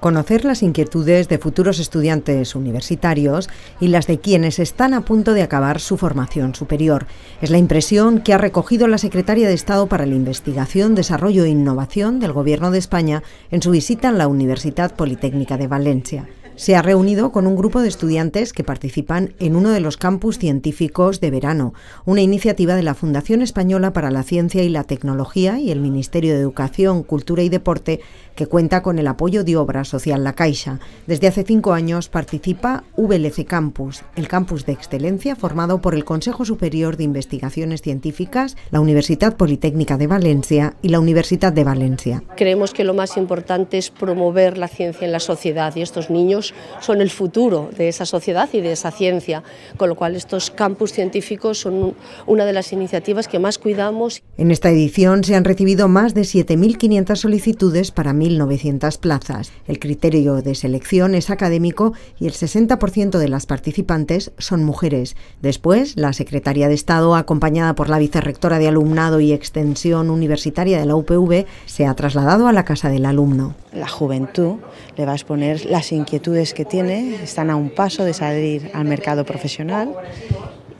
conocer las inquietudes de futuros estudiantes universitarios y las de quienes están a punto de acabar su formación superior. Es la impresión que ha recogido la secretaria de Estado para la Investigación, Desarrollo e Innovación del Gobierno de España en su visita a la Universidad Politécnica de Valencia se ha reunido con un grupo de estudiantes que participan en uno de los campus científicos de verano, una iniciativa de la Fundación Española para la Ciencia y la Tecnología y el Ministerio de Educación, Cultura y Deporte, que cuenta con el apoyo de Obra Social La Caixa. Desde hace cinco años participa VLC Campus, el campus de excelencia formado por el Consejo Superior de Investigaciones Científicas, la Universidad Politécnica de Valencia y la Universidad de Valencia. Creemos que lo más importante es promover la ciencia en la sociedad y estos niños son el futuro de esa sociedad y de esa ciencia, con lo cual estos campus científicos son una de las iniciativas que más cuidamos. En esta edición se han recibido más de 7.500 solicitudes para 1.900 plazas. El criterio de selección es académico y el 60% de las participantes son mujeres. Después, la secretaria de Estado, acompañada por la vicerrectora de Alumnado y Extensión Universitaria de la UPV, se ha trasladado a la Casa del Alumno. La juventud le va a exponer las inquietudes que tiene, están a un paso de salir al mercado profesional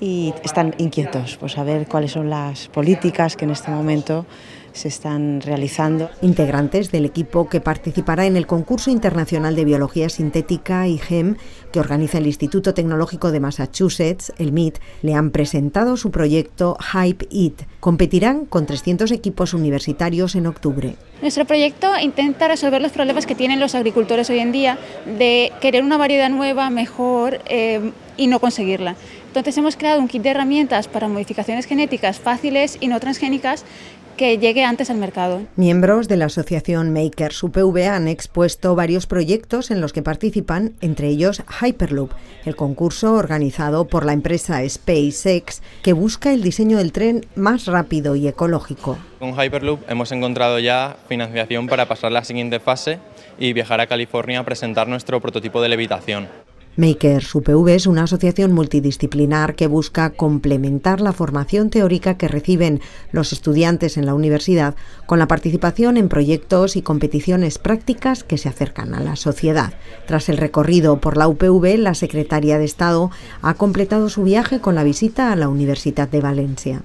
y están inquietos por saber cuáles son las políticas que en este momento se están realizando. Integrantes del equipo que participará en el concurso internacional de biología sintética y GEM... que organiza el Instituto Tecnológico de Massachusetts, el MIT, le han presentado su proyecto Hype It. Competirán con 300 equipos universitarios en octubre. Nuestro proyecto intenta resolver los problemas que tienen los agricultores hoy en día de querer una variedad nueva, mejor eh, y no conseguirla. Entonces hemos creado un kit de herramientas para modificaciones genéticas fáciles y no transgénicas que llegue antes al mercado. Miembros de la asociación Makers UPV han expuesto varios proyectos en los que participan, entre ellos Hyperloop, el concurso organizado por la empresa SpaceX que busca el diseño del tren más rápido y ecológico. Con Hyperloop hemos encontrado ya financiación para pasar la siguiente fase y viajar a California a presentar nuestro prototipo de levitación. Makers UPV es una asociación multidisciplinar que busca complementar la formación teórica que reciben los estudiantes en la universidad con la participación en proyectos y competiciones prácticas que se acercan a la sociedad. Tras el recorrido por la UPV, la secretaria de Estado ha completado su viaje con la visita a la Universidad de Valencia.